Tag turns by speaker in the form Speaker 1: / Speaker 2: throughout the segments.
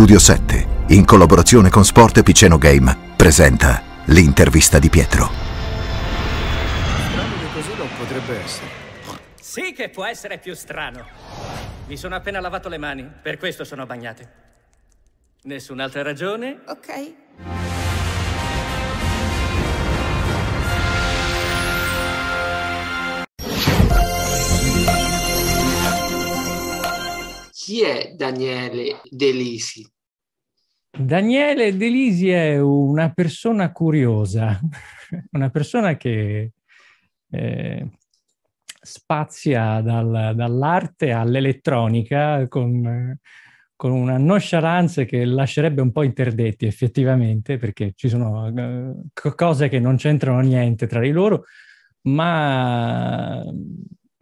Speaker 1: Studio 7, in collaborazione con Sport Piceno Game, presenta l'intervista di Pietro. Strano che così non potrebbe essere. Sì che può essere più strano. Mi sono appena lavato le mani, per questo sono bagnate. Nessun'altra ragione? Ok.
Speaker 2: chi è Daniele Delisi?
Speaker 1: Daniele Delisi è una persona curiosa, una persona che eh, spazia dal, dall'arte all'elettronica con, con, una nonchalance che lascerebbe un po' interdetti effettivamente, perché ci sono eh, cose che non c'entrano niente tra di loro, ma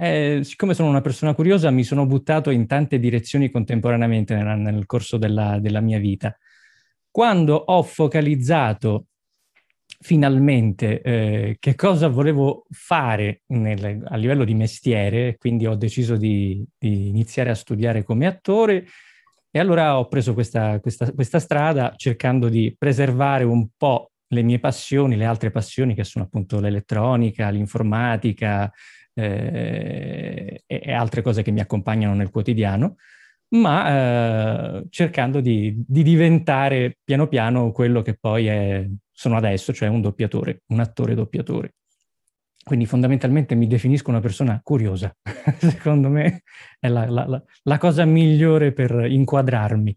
Speaker 1: eh, siccome sono una persona curiosa, mi sono buttato in tante direzioni contemporaneamente nel, nel corso della, della, mia vita. Quando ho focalizzato finalmente eh, che cosa volevo fare nel, a livello di mestiere, quindi ho deciso di, di, iniziare a studiare come attore e allora ho preso questa, questa, questa strada cercando di preservare un po' le mie passioni, le altre passioni che sono appunto l'elettronica, l'informatica, eh, e altre cose che mi accompagnano nel quotidiano, ma eh, cercando di, di, diventare piano piano quello che poi è, sono adesso, cioè un doppiatore, un attore doppiatore. Quindi fondamentalmente mi definisco una persona curiosa, secondo me è la, la, la, la, cosa migliore per inquadrarmi.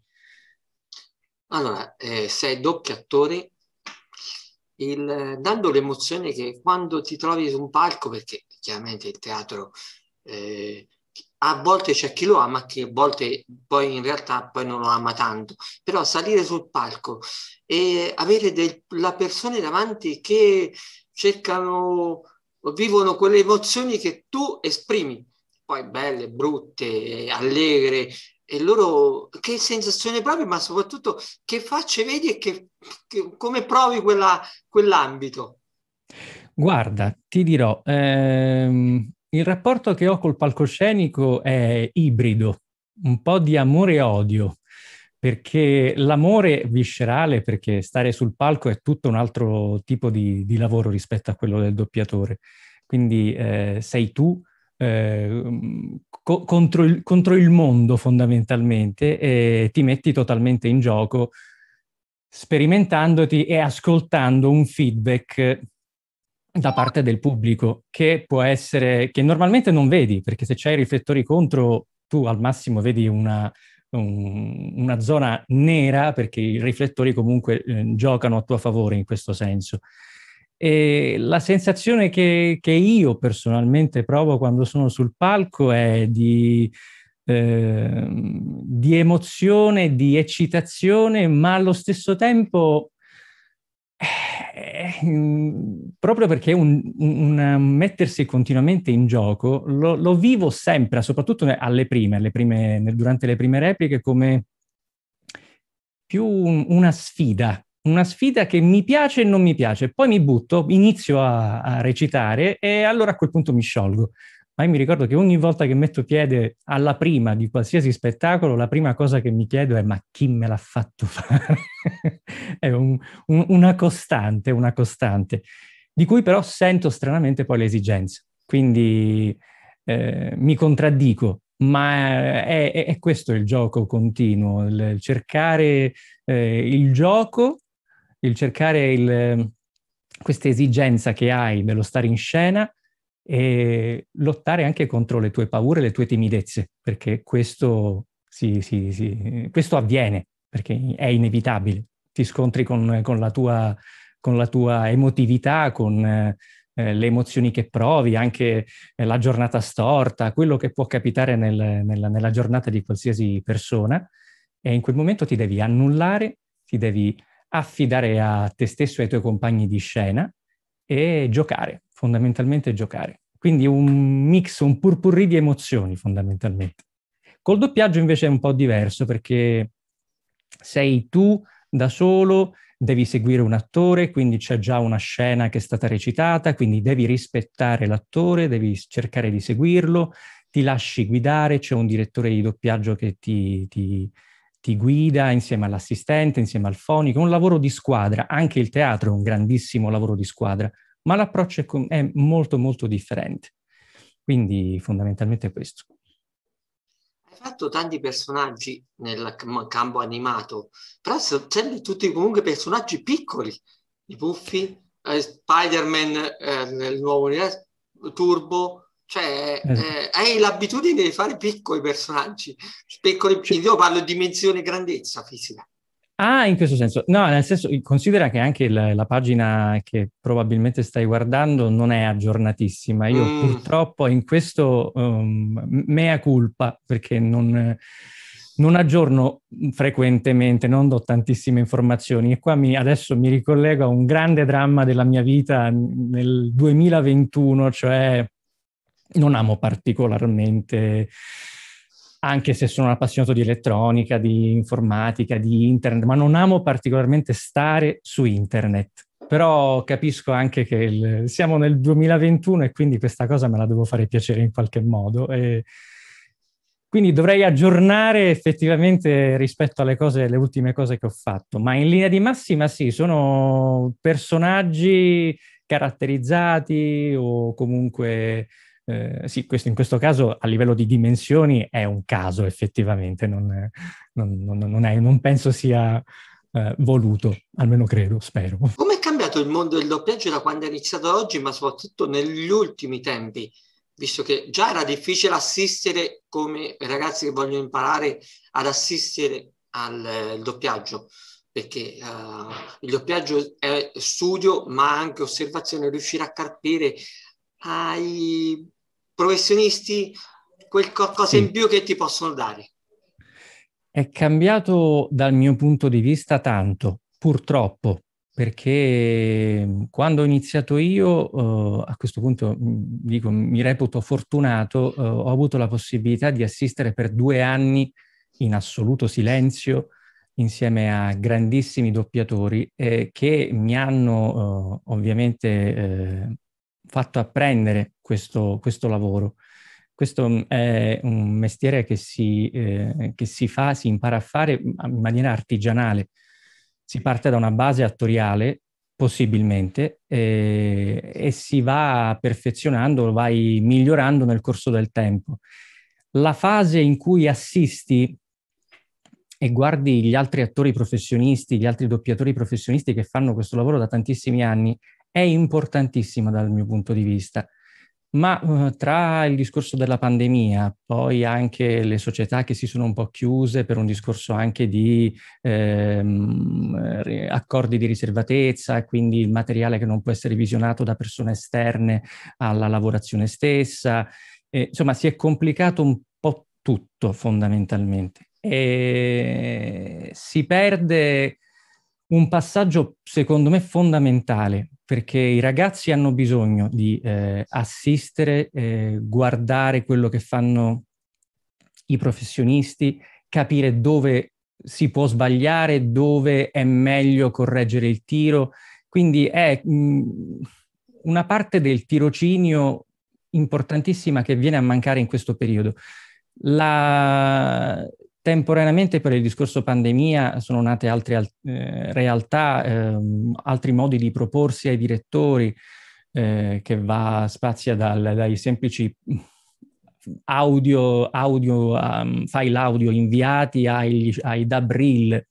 Speaker 2: Allora, eh, sei doppio attore, il, dando l'emozione che quando ti trovi su un palco, perché chiaramente il teatro eh, a volte c'è chi lo ama, che a volte poi in realtà poi non lo ama tanto, però salire sul palco e avere del, la persona davanti che cercano, vivono quelle emozioni che tu esprimi, poi belle, brutte, allegre, e loro che sensazione provi, ma soprattutto che facce vedi e che, che, come provi quella, quell'ambito.
Speaker 1: Guarda, ti dirò, ehm, il rapporto che ho col palcoscenico è ibrido, un po' di amore e odio, perché l'amore viscerale, perché stare sul palco è tutto un altro tipo di, di lavoro rispetto a quello del doppiatore. Quindi eh, sei tu eh, co- contro, il, contro, il, mondo fondamentalmente e ti metti totalmente in gioco sperimentandoti e ascoltando un feedback da parte del pubblico che può essere che normalmente non vedi perché se c'hai i riflettori contro tu al massimo vedi una, un, una zona nera perché i riflettori comunque eh, giocano a tuo favore in questo senso e la sensazione che, che io personalmente provo quando sono sul palco è di, ehm, di emozione di eccitazione ma allo stesso tempo eh, mm, proprio perché un, un, un, mm, mettersi continuamente in gioco lo, lo, vivo sempre, soprattutto alle prime, alle prime durante le prime repliche, come più un, una sfida, una sfida che mi piace e non mi piace. Poi mi butto, inizio a, a recitare e allora a quel punto mi sciolgo ma io mi ricordo che ogni volta che metto piede alla prima di qualsiasi spettacolo, la prima cosa che mi chiedo è ma chi me l'ha fatto fare? è un, un, una costante, una costante, di cui però sento stranamente poi l'esigenza. Quindi eh, mi contraddico, ma è, è, è, questo il gioco continuo, il, cercare eh, il gioco, il cercare il, questa esigenza che hai dello stare in scena e lottare anche contro le tue paure, le tue timidezze, perché questo, sì, sì, sì, questo avviene, perché è inevitabile. Ti scontri con, con, la, tua, con la, tua, emotività, con eh, eh, le emozioni che provi, anche eh, la giornata storta, quello che può capitare nel, nella, nella giornata di qualsiasi persona. E in quel momento ti devi annullare, ti devi affidare a te stesso e ai tuoi compagni di scena e giocare, fondamentalmente giocare. Quindi un mix, un purpurri di emozioni fondamentalmente. Col doppiaggio invece è un po' diverso perché sei tu da solo, devi seguire un attore, quindi c'è già una scena che è stata recitata, quindi devi rispettare l'attore, devi cercare di seguirlo, ti lasci guidare, c'è un direttore di doppiaggio che ti, ti, ti guida insieme all'assistente, insieme al fonico, un lavoro di squadra, anche il teatro è un grandissimo lavoro di squadra, ma l'approccio è, è molto molto differente. Quindi fondamentalmente è questo.
Speaker 2: Hai fatto tanti personaggi nel campo animato, però sono tutti comunque personaggi piccoli, i Puffi, eh, Spider-Man eh, nel nuovo universo, Turbo, cioè eh. eh, hai l'abitudine di fare piccoli personaggi, piccoli, io parlo di dimensione e grandezza fisica.
Speaker 1: Ah, in questo senso. No, nel senso, considera che anche la, la pagina che probabilmente stai guardando non è aggiornatissima. Io mm. purtroppo in questo um, mea culpa, perché non, non, aggiorno frequentemente, non do tantissime informazioni. E qua mi, adesso mi ricollego a un grande dramma della mia vita nel 2021, cioè non amo particolarmente anche se sono un appassionato di elettronica, di informatica, di internet, ma non amo particolarmente stare su internet. Però capisco anche che il, siamo nel 2021 e quindi questa cosa me la devo fare piacere in qualche modo. E quindi dovrei aggiornare effettivamente rispetto alle cose, le ultime cose che ho fatto. Ma in linea di massima sì, sono personaggi caratterizzati o comunque eh, sì, questo, in questo caso a livello di dimensioni è un caso effettivamente, non, non, non, è, non penso sia eh, voluto, almeno credo, spero.
Speaker 2: Come è cambiato il mondo del doppiaggio da quando è iniziato ad oggi, ma soprattutto negli ultimi tempi? Visto che già era difficile assistere come ragazzi che vogliono imparare ad assistere al, al doppiaggio, perché uh, il doppiaggio è studio ma anche osservazione, riuscire a capire ai professionisti quel qualcosa sì. in più che ti possono dare.
Speaker 1: È cambiato dal mio punto di vista tanto, purtroppo, perché mm, quando ho iniziato io, eh, a questo punto mm, dico, mi reputo fortunato, eh, ho avuto la possibilità di assistere per due anni in assoluto silenzio insieme a grandissimi doppiatori eh, che mi hanno eh, ovviamente eh, fatto apprendere questo, questo lavoro. Questo mm, è un mestiere che si, eh, che si, fa, si impara a fare mm, in maniera artigianale. Si parte da una base attoriale, possibilmente, e, e si va perfezionando, vai migliorando nel corso del tempo. La fase in cui assisti e guardi gli altri attori professionisti, gli altri doppiatori professionisti che fanno questo lavoro da tantissimi anni, è importantissima dal mio punto di vista ma eh, tra il discorso della pandemia, poi anche le società che si sono un po' chiuse per un discorso anche di ehm, accordi di riservatezza, quindi il materiale che non può essere visionato da persone esterne alla lavorazione stessa, eh, insomma si è complicato un po' tutto fondamentalmente. E si perde un passaggio secondo me fondamentale perché i ragazzi hanno bisogno di eh, assistere, eh, guardare quello che fanno i professionisti, capire dove si può sbagliare, dove è meglio correggere il tiro. Quindi è mh, mm, una parte del tirocinio importantissima che viene a mancare in questo periodo. La, Temporaneamente per il discorso pandemia sono nate altre eh, realtà, ehm, altri modi di proporsi ai direttori, eh, che va spazia dal, dai semplici audio, audio um, file audio inviati ai, ai dub reel,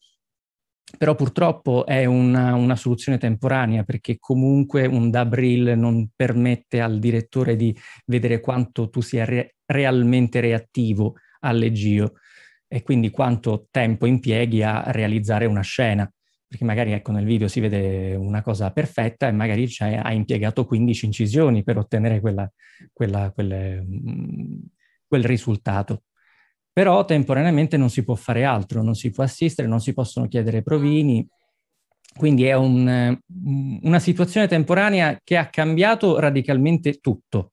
Speaker 1: però purtroppo è una, una, soluzione temporanea perché comunque un dub reel non permette al direttore di vedere quanto tu sia re- realmente reattivo all'eggio e quindi quanto tempo impieghi a realizzare una scena. Perché magari ecco, nel video si vede una cosa perfetta e magari ha impiegato 15 incisioni per ottenere quella, quella, quelle, mm, quel risultato. Però temporaneamente non si può fare altro, non si può assistere, non si possono chiedere provini, quindi è un, mm, una situazione temporanea che ha cambiato radicalmente tutto,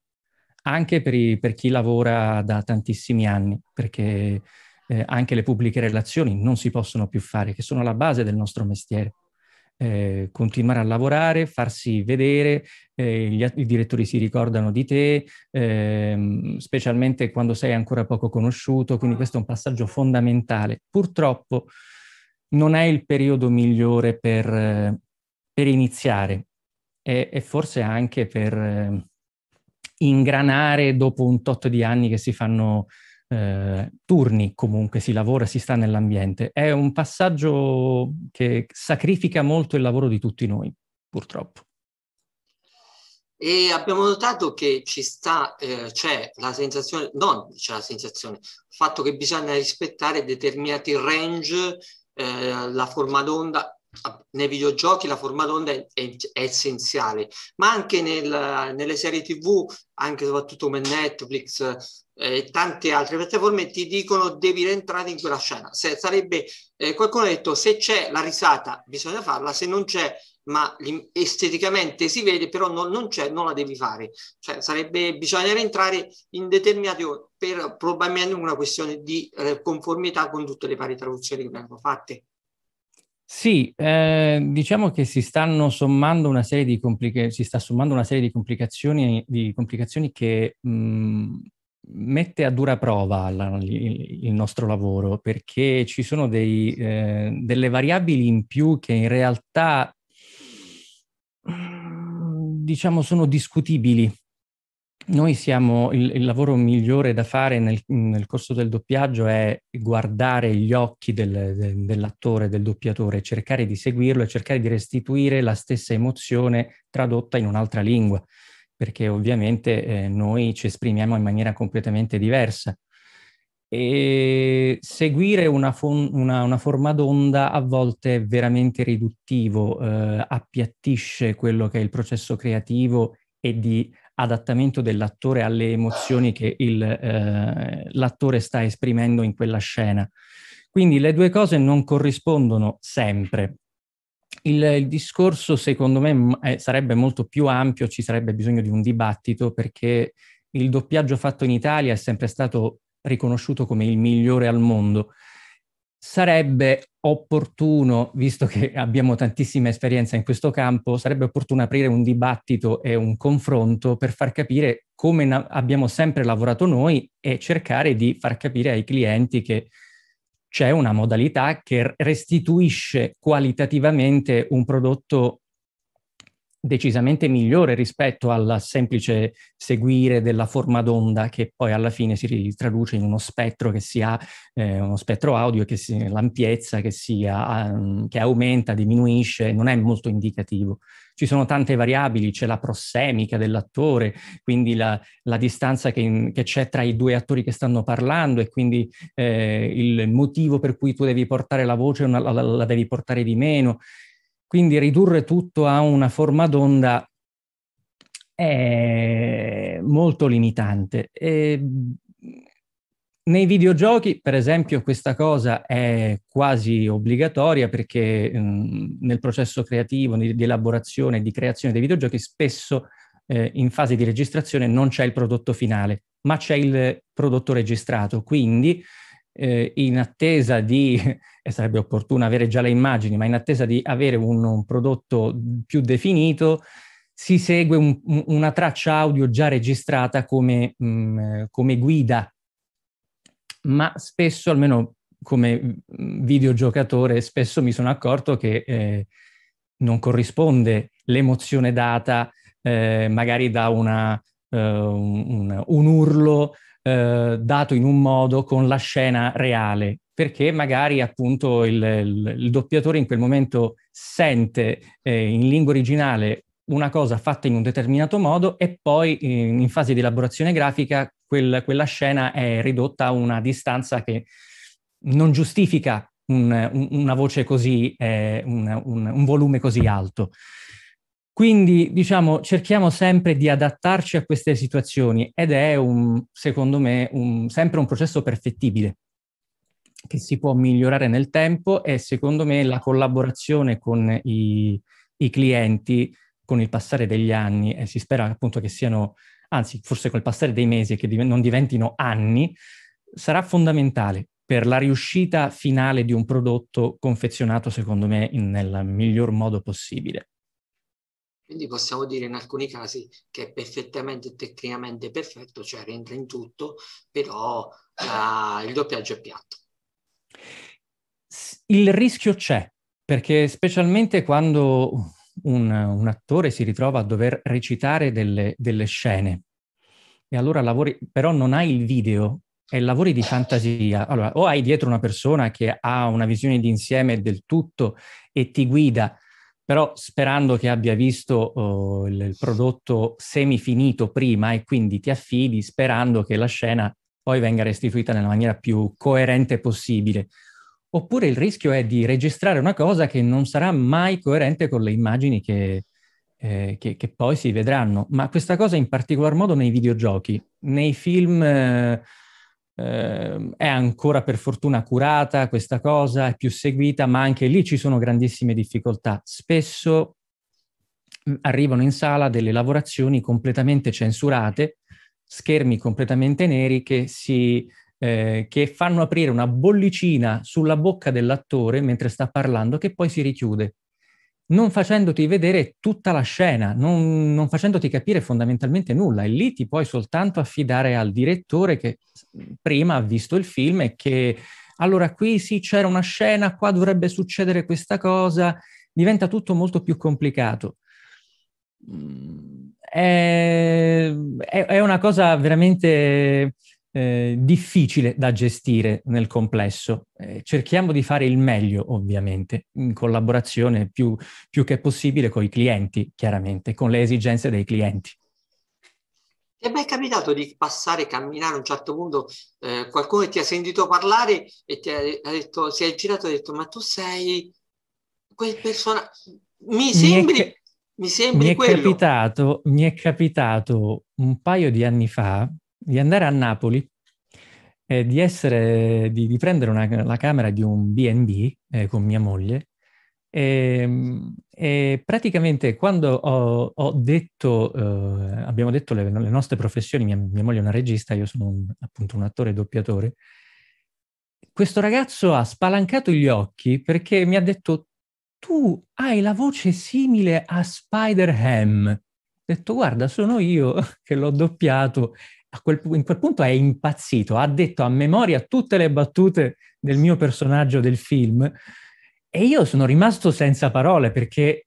Speaker 1: anche per, i, per chi lavora da tantissimi anni, perché eh, anche le pubbliche relazioni non si possono più fare, che sono la base del nostro mestiere. Eh, continuare a lavorare, farsi vedere, eh, gli, i direttori si ricordano di te, ehm, specialmente quando sei ancora poco conosciuto, quindi questo è un passaggio fondamentale. Purtroppo non è il periodo migliore per, eh, per iniziare e, e, forse anche per eh, ingranare dopo un tot di anni che si fanno eh, turni comunque si lavora, e si sta nell'ambiente. È un passaggio che sacrifica molto il lavoro di tutti noi, purtroppo.
Speaker 2: E abbiamo notato che ci sta, eh, c'è la sensazione, non c'è la sensazione, il fatto che bisogna rispettare determinati range, eh, la forma d'onda, nei videogiochi la forma d'onda è, è, è essenziale, ma anche nel, nelle serie TV, anche soprattutto come Netflix, eh, tante altre piattaforme ti dicono devi rientrare in quella scena. Se, sarebbe, eh, qualcuno ha detto se c'è la risata bisogna farla, se non c'è ma esteticamente si vede, però non, non c'è, non la devi fare. Cioè, sarebbe, bisogna rientrare in determinati per probabilmente una questione di eh, conformità con tutte le varie traduzioni che vengono fatte.
Speaker 1: Sì, eh, diciamo che si stanno sommando una serie di complica- si sta sommando una serie di complicazioni, di complicazioni che mh, mm, mette a dura prova la, il, il, nostro lavoro perché ci sono dei, eh, delle variabili in più che in realtà diciamo sono discutibili. Noi siamo il, il lavoro migliore da fare nel, nel, corso del doppiaggio è guardare gli occhi del, del, dell'attore, del doppiatore, cercare di seguirlo e cercare di restituire la stessa emozione tradotta in un'altra lingua perché ovviamente eh, noi ci esprimiamo in maniera completamente diversa. E seguire una, fon- una, una forma d'onda a volte è veramente riduttivo, eh, appiattisce quello che è il processo creativo e di adattamento dell'attore alle emozioni che il, eh, l'attore sta esprimendo in quella scena. Quindi le due cose non corrispondono sempre il, il discorso secondo me è, eh, sarebbe molto più ampio, ci sarebbe bisogno di un dibattito perché il doppiaggio fatto in Italia è sempre stato riconosciuto come il migliore al mondo. Sarebbe opportuno, visto che abbiamo tantissima esperienza in questo campo, sarebbe opportuno aprire un dibattito e un confronto per far capire come na- abbiamo sempre lavorato noi e cercare di far capire ai clienti che c'è una modalità che restituisce qualitativamente un prodotto decisamente migliore rispetto al semplice seguire della forma d'onda che poi alla fine si traduce in uno spettro che si eh, uno spettro audio che si, l'ampiezza che, sia, um, ehm, che aumenta, diminuisce, non è molto indicativo ci sono tante variabili, c'è la prossemica dell'attore, quindi la, la distanza che, in, che, c'è tra i due attori che stanno parlando e quindi eh, il motivo per cui tu devi portare la voce una, la, la devi portare di meno. Quindi ridurre tutto a una forma d'onda è molto limitante. E nei videogiochi, per esempio, questa cosa è quasi obbligatoria perché mh, mm, nel processo creativo, di, di elaborazione e di creazione dei videogiochi, spesso eh, in fase di registrazione non c'è il prodotto finale, ma c'è il prodotto registrato. Quindi, eh, in attesa di, e sarebbe opportuno avere già le immagini, ma in attesa di avere un, un prodotto più definito, si segue un, una traccia audio già registrata come, mh, mm, come guida ma spesso, almeno come mm, videogiocatore, spesso mi sono accorto che eh, non corrisponde l'emozione data eh, magari da una, eh, un, un, urlo eh, dato in un modo con la scena reale, perché magari appunto il, il, il doppiatore in quel momento sente eh, in lingua originale una cosa fatta in un determinato modo e poi in, eh, in fase di elaborazione grafica quel, quella scena è ridotta a una distanza che non giustifica un, un, una voce così, eh, un, un, volume così alto. Quindi, diciamo, cerchiamo sempre di adattarci a queste situazioni ed è, un, secondo me, sempre un processo perfettibile che si può migliorare nel tempo e secondo me la collaborazione con i, i clienti con il passare degli anni e si spera appunto che siano, anzi forse col passare dei mesi e che div- non diventino anni, sarà fondamentale per la riuscita finale di un prodotto confezionato secondo me in, nel miglior modo possibile.
Speaker 2: Quindi possiamo dire in alcuni casi che è perfettamente tecnicamente perfetto, cioè rientra in tutto, però la, il doppiaggio è piatto.
Speaker 1: Il rischio c'è, perché specialmente quando un, un attore si ritrova a dover recitare delle, delle scene e allora lavori, però non hai il video, e lavori di fantasia. Allora, o hai dietro una persona che ha una visione d'insieme del tutto e ti guida, però sperando che abbia visto oh, il, il, prodotto semifinito prima e quindi ti affidi sperando che la scena poi venga restituita nella maniera più coerente possibile oppure il rischio è di registrare una cosa che non sarà mai coerente con le immagini che, eh, che, che poi si vedranno. Ma questa cosa in particolar modo nei videogiochi, nei film eh, eh è ancora per fortuna curata questa cosa, è più seguita, ma anche lì ci sono grandissime difficoltà. Spesso mm, arrivano in sala delle lavorazioni completamente censurate, schermi completamente neri che si eh, che fanno aprire una bollicina sulla bocca dell'attore mentre sta parlando che poi si richiude, non facendoti vedere tutta la scena, non, non facendoti capire fondamentalmente nulla e lì ti puoi soltanto affidare al direttore che prima ha visto il film e che allora qui sì c'era una scena, qua dovrebbe succedere questa cosa, diventa tutto molto più complicato. Mm, è, è una cosa veramente eh, difficile da gestire nel complesso. Eh, cerchiamo di fare il meglio, ovviamente, in collaborazione più, più che possibile con i clienti, chiaramente, con le esigenze dei clienti.
Speaker 2: Ti è mai capitato di passare, camminare a un certo punto, eh, qualcuno ti ha sentito parlare e ti ha, detto, si è girato e ha detto, ma tu sei quel personaggio, mi sembri, mi mi sembri mi è quello.
Speaker 1: Capitato, mi è capitato un paio di anni fa, di andare a Napoli e di, essere, di, di prendere una, la camera di un B&B eh, con mia moglie e, ehm, e praticamente quando ho, ho detto, eh, abbiamo detto le, le nostre professioni, mia, mia, moglie è una regista, io sono un, appunto un attore doppiatore, questo ragazzo ha spalancato gli occhi perché mi ha detto tu hai la voce simile a Spider-Ham. Ho detto guarda sono io che l'ho doppiato a quel, in quel punto è impazzito, ha detto a memoria tutte le battute del mio personaggio del film e io sono rimasto senza parole perché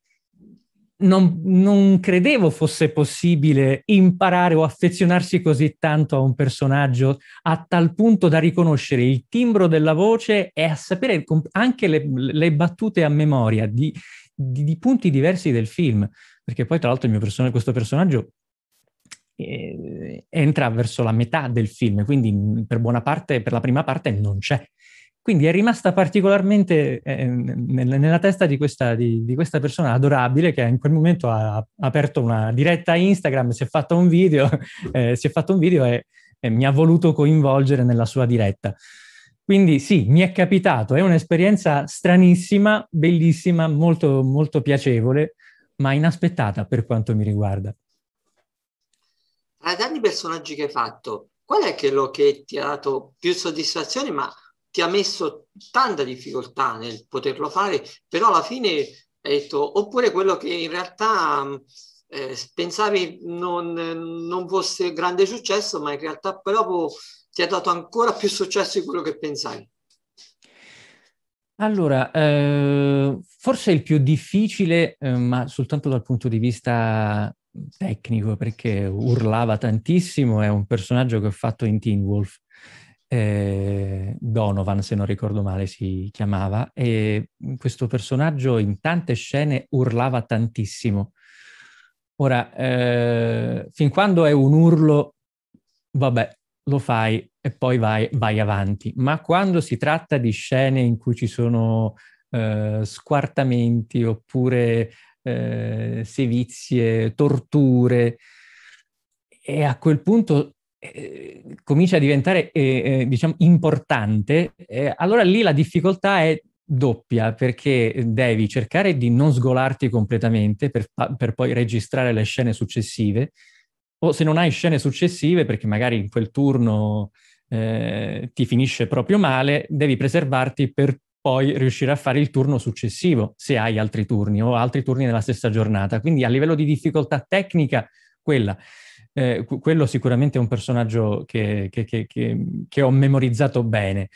Speaker 1: non, non credevo fosse possibile imparare o affezionarsi così tanto a un personaggio a tal punto da riconoscere il timbro della voce e a sapere anche le, le battute a memoria di, di, di punti diversi del film perché poi tra l'altro person- questo personaggio eh, entra verso la metà del film, quindi per buona parte, per la prima parte non c'è. Quindi è rimasta particolarmente eh, nella testa di questa, di, di questa, persona adorabile che in quel momento ha aperto una diretta Instagram, si è fatto un video, eh, si è fatto un video e, e mi ha voluto coinvolgere nella sua diretta. Quindi sì, mi è capitato, è un'esperienza stranissima, bellissima, molto, molto piacevole, ma inaspettata per quanto mi riguarda
Speaker 2: tra i tanti personaggi che hai fatto, qual è quello che ti ha dato più soddisfazione, ma ti ha messo tanta difficoltà nel poterlo fare, però alla fine hai detto, oppure quello che in realtà eh, pensavi non, non, fosse grande successo, ma in realtà però ti ha dato ancora più successo di quello che pensavi?
Speaker 1: Allora, eh, forse il più difficile, eh, ma soltanto dal punto di vista tecnico perché urlava tantissimo, è un personaggio che ho fatto in Teen Wolf. Eh, Donovan, se non ricordo male, si chiamava, e questo personaggio in tante scene urlava tantissimo. Ora, eh, fin quando è un urlo, vabbè, lo fai e poi vai, vai avanti, ma quando si tratta di scene in cui ci sono eh, squartamenti oppure eh, sevizie, torture. E a quel punto eh, comincia a diventare, eh, eh diciamo, importante. allora lì la difficoltà è doppia perché devi cercare di non sgolarti completamente per, per poi registrare le scene successive o se non hai scene successive perché magari in quel turno eh, ti finisce proprio male, devi preservarti per poi riuscire a fare il turno successivo se hai altri turni o altri turni nella stessa giornata. Quindi a livello di difficoltà tecnica, quella. Eh, quello sicuramente è un personaggio che, che, che, che, ho memorizzato bene.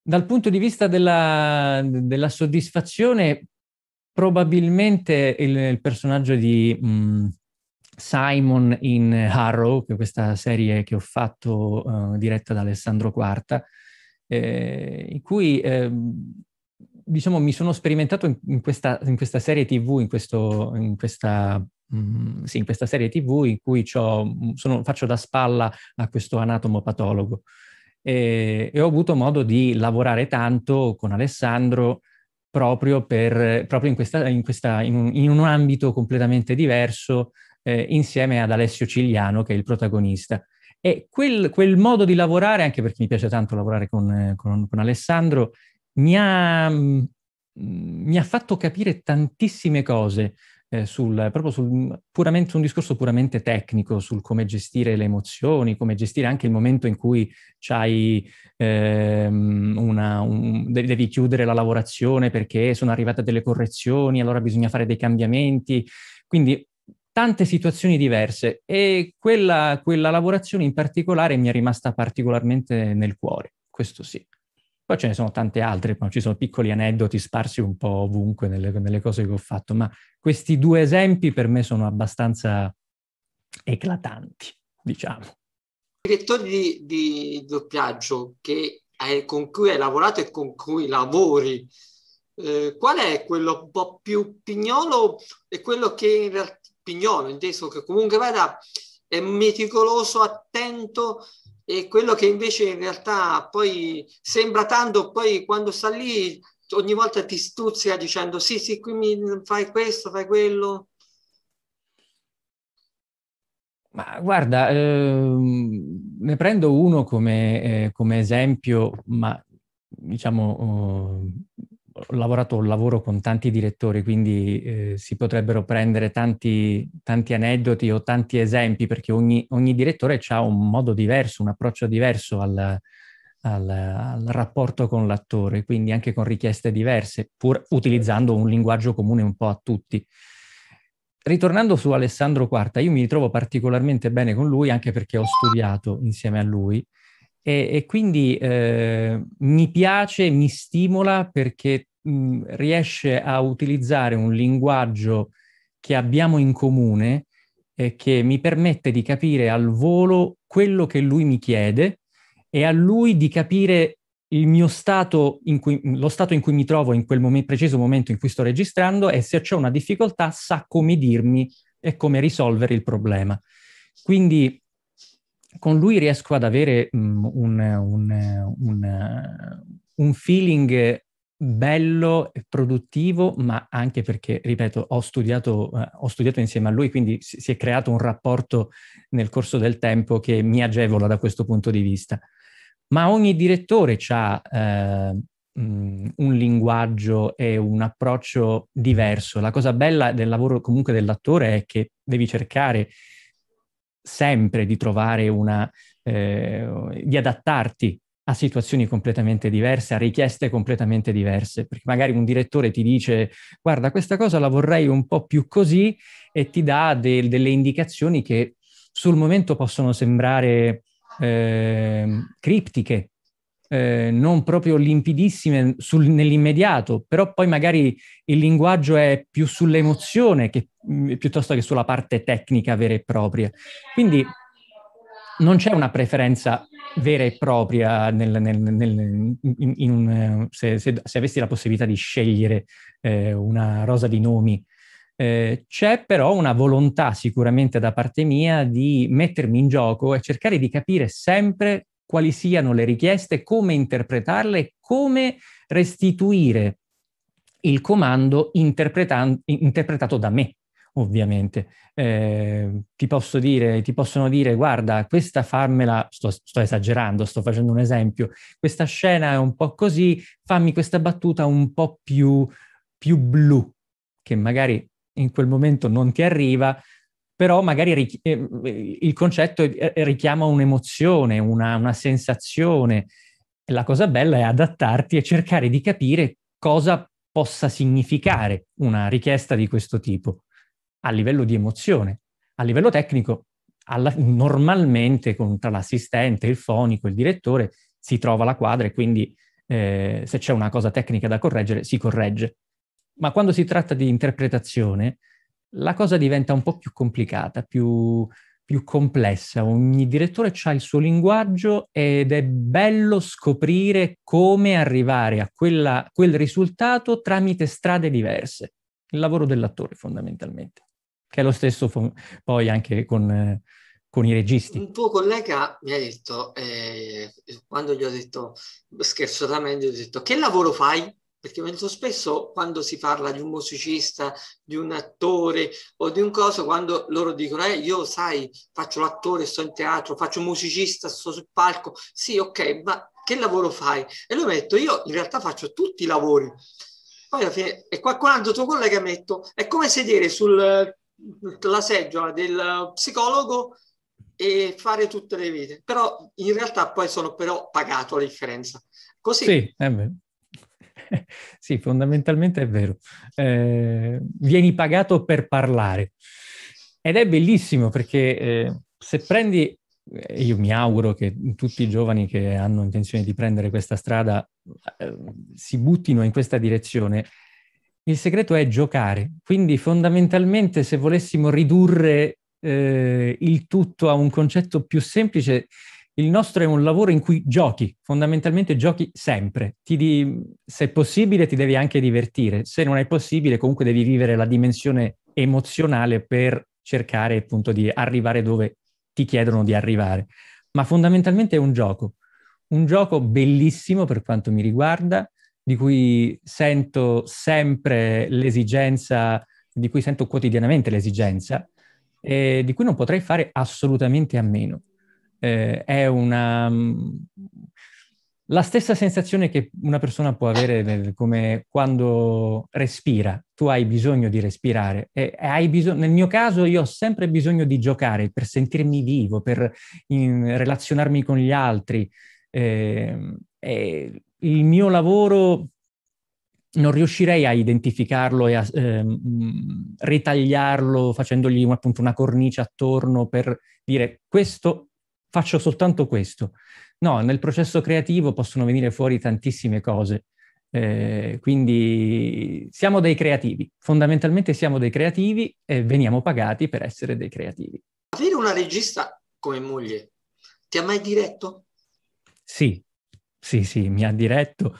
Speaker 1: Dal punto di vista della, della soddisfazione, probabilmente il, il personaggio di mh, mm, Simon in Harrow, che è questa serie che ho fatto uh, diretta da Alessandro Quarta, eh, in cui eh, diciamo, mi sono sperimentato in, in, questa, in questa, serie TV, in, questo, in questa mm, sì, in questa serie TV in cui sono, faccio da spalla a questo anatomo patologo. E, e, ho avuto modo di lavorare tanto con Alessandro proprio, per, proprio in, questa, in, questa, in, in, un ambito completamente diverso eh, insieme ad Alessio Cigliano, che è il protagonista. E quel, quel, modo di lavorare, anche perché mi piace tanto lavorare con, con, con Alessandro, mi ha, mm, mi ha, fatto capire tantissime cose eh, sul, proprio sul, puramente, su un discorso puramente tecnico, sul come gestire le emozioni, come gestire anche il momento in cui c'hai, ehm, una, un, devi chiudere la lavorazione perché sono arrivate delle correzioni, allora bisogna fare dei cambiamenti. Quindi tante situazioni diverse e quella, quella lavorazione in particolare mi è rimasta particolarmente nel cuore, questo sì. Poi ce ne sono tante altre, ci sono piccoli aneddoti sparsi un po' ovunque nelle, nelle cose che ho fatto, ma questi due esempi per me sono abbastanza eclatanti, diciamo.
Speaker 2: Direttori di, di doppiaggio che hai, con cui hai lavorato e con cui lavori, eh, qual è quello un po' più pignolo e quello che in realtà pignolo, inteso che comunque vada è meticoloso, attento e quello che invece in realtà poi sembra tanto, poi quando sta lì ogni volta ti stuzzica dicendo sì, sì, qui mi fai questo, fai quello.
Speaker 1: Ma guarda, ehm, ne prendo uno come, eh, come esempio, ma diciamo oh, ho lavorato un lavoro con tanti direttori, quindi eh, si potrebbero prendere tanti, tanti, aneddoti o tanti esempi, perché ogni, ogni, direttore ha un modo diverso, un approccio diverso al, al, al, rapporto con l'attore, quindi anche con richieste diverse, pur certo. utilizzando un linguaggio comune un po' a tutti. Ritornando su Alessandro Quarta, io mi ritrovo particolarmente bene con lui anche perché ho studiato insieme a lui e, e quindi eh, mi piace, mi stimola perché mh, mm, riesce a utilizzare un linguaggio che abbiamo in comune e che mi permette di capire al volo quello che lui mi chiede e a lui di capire il mio stato, cui, lo stato in cui mi trovo in quel mom- preciso momento in cui sto registrando e se c'è una difficoltà sa come dirmi e come risolvere il problema. Quindi con lui riesco ad avere um, un, un, un, un, feeling bello e produttivo, ma anche perché, ripeto, ho studiato, uh, ho studiato insieme a lui, quindi si, si, è creato un rapporto nel corso del tempo che mi agevola da questo punto di vista. Ma ogni direttore ha uh, eh, mm, un linguaggio e un approccio diverso. La cosa bella del lavoro comunque dell'attore è che devi cercare sempre di trovare una, eh, di adattarti a situazioni completamente diverse, a richieste completamente diverse, perché magari un direttore ti dice guarda questa cosa la vorrei un po' più così e ti dà de- delle indicazioni che sul momento possono sembrare eh, criptiche, eh, non proprio limpidissime sul, nell'immediato, però poi magari il linguaggio è più sull'emozione che, mh, mm, piuttosto che sulla parte tecnica vera e propria. Quindi non c'è una preferenza vera e propria nel, nel, nel, in, in un, eh, se, se, se, avessi la possibilità di scegliere eh, una rosa di nomi. Eh, c'è però una volontà sicuramente da parte mia di mettermi in gioco e cercare di capire sempre quali siano le richieste, come interpretarle come restituire il comando interpretato da me, ovviamente. Eh, ti, posso dire, ti possono dire, guarda, questa fammela, sto, sto, esagerando, sto facendo un esempio, questa scena è un po' così, fammi questa battuta un po' più, più blu, che magari in quel momento non ti arriva, però magari richi- eh, eh, il concetto eh, richiama un'emozione, una, una sensazione. La cosa bella è adattarti e cercare di capire cosa possa significare una richiesta di questo tipo a livello di emozione. A livello tecnico, alla, normalmente con, tra l'assistente, il fonico, il direttore si trova la quadra e quindi eh, se c'è una cosa tecnica da correggere si corregge. Ma quando si tratta di interpretazione, la cosa diventa un po' più complicata, più, più complessa. Ogni direttore ha il suo linguaggio ed è bello scoprire come arrivare a quella, quel risultato tramite strade diverse. Il lavoro dell'attore fondamentalmente, che è lo stesso fo- poi anche con, eh, con, i registi. Un
Speaker 2: tuo collega mi ha detto, eh, quando gli ho detto scherzosamente, gli ho detto che lavoro fai? perché molto spesso quando si parla di un musicista, di un attore o di un coso, quando loro dicono, eh, io sai, faccio l'attore, sto in teatro, faccio musicista, sto sul palco, sì, ok, ma che lavoro fai? E lo metto, io in realtà faccio tutti i lavori. Poi alla fine, e qualcun altro tuo collega metto, è come sedere sulla seggiola del psicologo e fare tutte le vite, però in realtà poi sono però pagato la differenza.
Speaker 1: Così. Sì, è vero. sì, fondamentalmente è vero. Eh, vieni pagato per parlare. Ed è bellissimo perché eh, se prendi, eh, io mi auguro che tutti i giovani che hanno intenzione di prendere questa strada eh, si buttino in questa direzione, il segreto è giocare. Quindi fondamentalmente se volessimo ridurre eh, il tutto a un concetto più semplice, il nostro è un lavoro in cui giochi, fondamentalmente giochi sempre. Ti Di, se è possibile ti devi anche divertire, se non è possibile comunque devi vivere la dimensione emozionale per cercare appunto di arrivare dove ti chiedono di arrivare. Ma fondamentalmente è un gioco, un gioco bellissimo per quanto mi riguarda, di cui sento sempre l'esigenza, di cui sento quotidianamente l'esigenza e di cui non potrei fare assolutamente a meno eh, è una, mm, la stessa sensazione che una persona può avere nel, come quando respira, tu hai bisogno di respirare e, e bisog- nel mio caso io ho sempre bisogno di giocare per sentirmi vivo, per in, relazionarmi con gli altri. Eh, eh, il mio lavoro non riuscirei a identificarlo e a ehm, ritagliarlo facendogli appunto una cornice attorno per dire questo faccio soltanto questo. No, nel processo creativo possono venire fuori tantissime cose. Eh, quindi siamo dei creativi, fondamentalmente siamo dei creativi e veniamo pagati per essere dei creativi.
Speaker 2: Avere una regista come moglie ti ha mai diretto?
Speaker 1: Sì, sì, sì, mi ha diretto.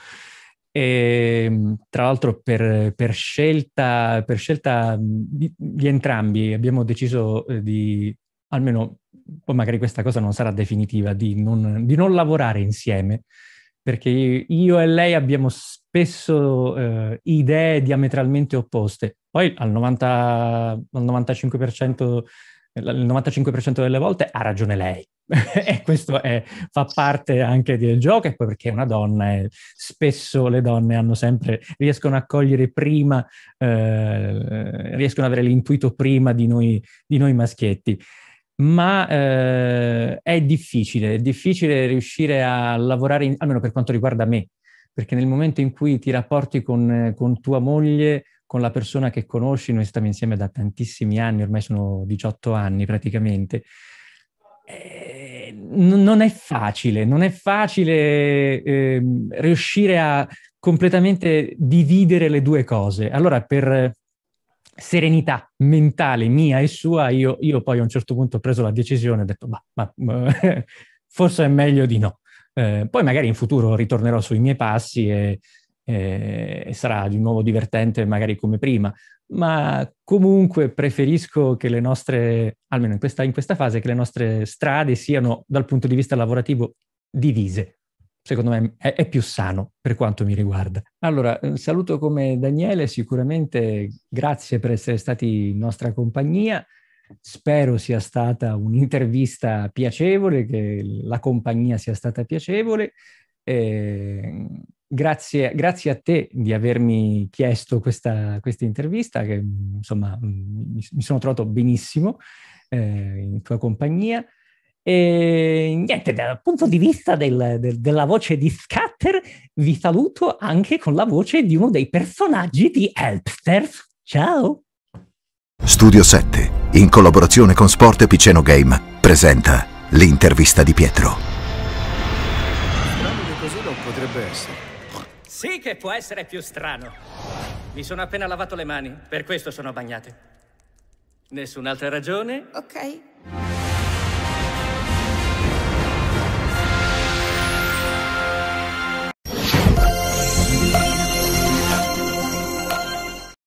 Speaker 1: E, ehm, tra l'altro per, per, scelta, per scelta di, di entrambi abbiamo deciso eh, di, almeno poi magari questa cosa non sarà definitiva, di non, di non lavorare insieme, perché io e lei abbiamo spesso eh, idee diametralmente opposte. Poi al, 90, al 95%, il 95% delle volte ha ragione lei. e questo è, fa parte anche del gioco, e poi perché è una donna, e spesso le donne hanno sempre, riescono a cogliere prima, eh, riescono ad avere l'intuito prima di noi, di noi maschietti ma eh, è difficile, è difficile riuscire a lavorare, in, almeno per quanto riguarda me, perché nel momento in cui ti rapporti con, con tua moglie, con la persona che conosci, noi stiamo insieme da tantissimi anni, ormai sono 18 anni praticamente, eh, non è facile, non è facile eh, riuscire a completamente dividere le due cose. Allora, per, serenità mentale mia e sua, io, io, poi a un certo punto ho preso la decisione, e ho detto, ma, ma forse è meglio di no. Eh, poi magari in futuro ritornerò sui miei passi e, e, e, sarà di nuovo divertente magari come prima, ma comunque preferisco che le nostre, almeno in questa, in questa fase, che le nostre strade siano dal punto di vista lavorativo divise secondo me è, è, più sano per quanto mi riguarda. Allora, eh, saluto come Daniele, sicuramente grazie per essere stati in nostra compagnia. Spero sia stata un'intervista piacevole, che la compagnia sia stata piacevole. Eh, grazie, grazie, a te di avermi chiesto questa, questa intervista, che insomma mi, mi, sono trovato benissimo eh, in tua compagnia. E ehm, niente, dal punto di vista del, del, della voce di Scatter, vi saluto anche con la voce di uno dei personaggi di Helpsters. Ciao! Studio 7, in collaborazione con Sport Piceno Game, presenta l'intervista di Pietro. Strano che così non potrebbe essere. Sì che può essere più strano. Mi sono appena lavato le mani, per questo sono bagnate. Nessun'altra ragione? Ok.